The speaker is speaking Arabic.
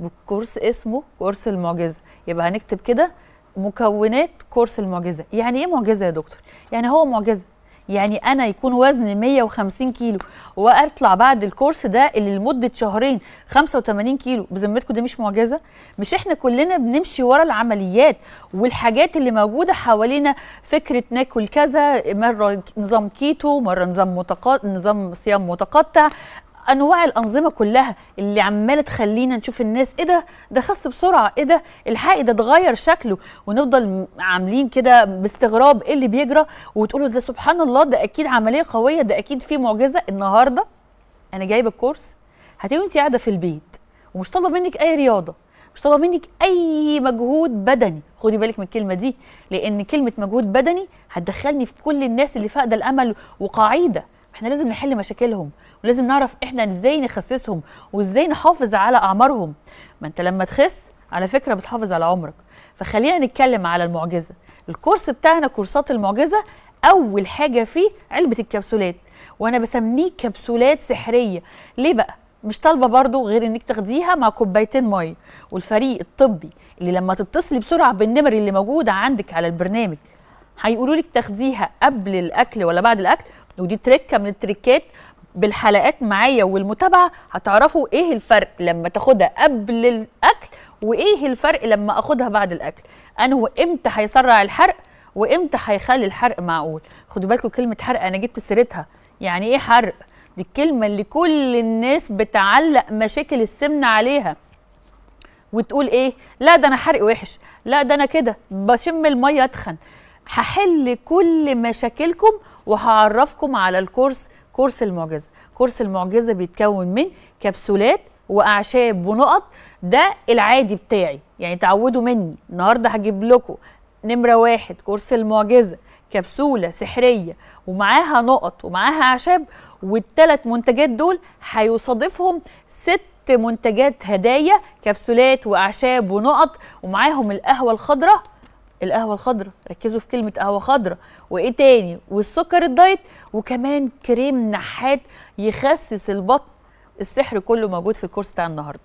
والكورس اسمه كورس المعجزه يبقى هنكتب كده مكونات كورس المعجزه يعني ايه معجزه يا دكتور يعني هو معجزه يعني انا يكون وزني 150 كيلو واطلع بعد الكورس ده اللي لمده شهرين 85 كيلو بذمتكم دي مش معجزه مش احنا كلنا بنمشي ورا العمليات والحاجات اللي موجوده حوالينا فكره ناكل كذا مره نظام كيتو مره نظام متقط... نظام صيام متقطع انواع الانظمه كلها اللي عماله تخلينا نشوف الناس ايه ده ده خس بسرعه ايه ده الحقي ده اتغير شكله ونفضل عاملين كده باستغراب ايه اللي بيجرى وتقولوا ده سبحان الله ده اكيد عمليه قويه ده اكيد في معجزه النهارده انا جايبه الكورس هتيجي انت قاعده في البيت ومش طالبه منك اي رياضه مش طالبه منك اي مجهود بدني خدي بالك من الكلمه دي لان كلمه مجهود بدني هتدخلني في كل الناس اللي فاقده الامل وقاعده احنا لازم نحل مشاكلهم ولازم نعرف احنا ازاي نخسسهم وازاي نحافظ على اعمارهم ما انت لما تخس على فكره بتحافظ على عمرك فخلينا نتكلم على المعجزه الكورس بتاعنا كورسات المعجزه اول حاجه فيه علبه الكبسولات وانا بسميه كبسولات سحريه ليه بقى مش طالبه برضو غير انك تاخديها مع كوبايتين ميه والفريق الطبي اللي لما تتصلي بسرعه بالنمر اللي موجود عندك على البرنامج هيقولوا لك تاخديها قبل الاكل ولا بعد الاكل ودي تركه من التركات بالحلقات معايا والمتابعه هتعرفوا ايه الفرق لما تاخدها قبل الاكل وايه الفرق لما اخدها بعد الاكل هو امتى هيسرع الحرق وامتى هيخلي الحرق معقول خدوا بالكم كلمه حرق انا جبت سيرتها يعني ايه حرق دي الكلمه اللي كل الناس بتعلق مشاكل السمنه عليها وتقول ايه لا ده انا حرق وحش لا ده انا كده بشم الميه اتخن هحل كل مشاكلكم وهعرفكم على الكورس كورس المعجزه كورس المعجزه بيتكون من كبسولات واعشاب ونقط ده العادي بتاعي يعني تعودوا مني النهارده هجيب لكم نمره واحد كورس المعجزه كبسوله سحريه ومعاها نقط ومعاها اعشاب والثلاث منتجات دول هيصادفهم ست منتجات هدايا كبسولات واعشاب ونقط ومعاهم القهوه الخضراء القهوه الخضراء ركزوا في كلمه قهوه خضراء وايه تاني والسكر الدايت وكمان كريم نحات يخسس البطن السحر كله موجود في الكورس بتاع النهارده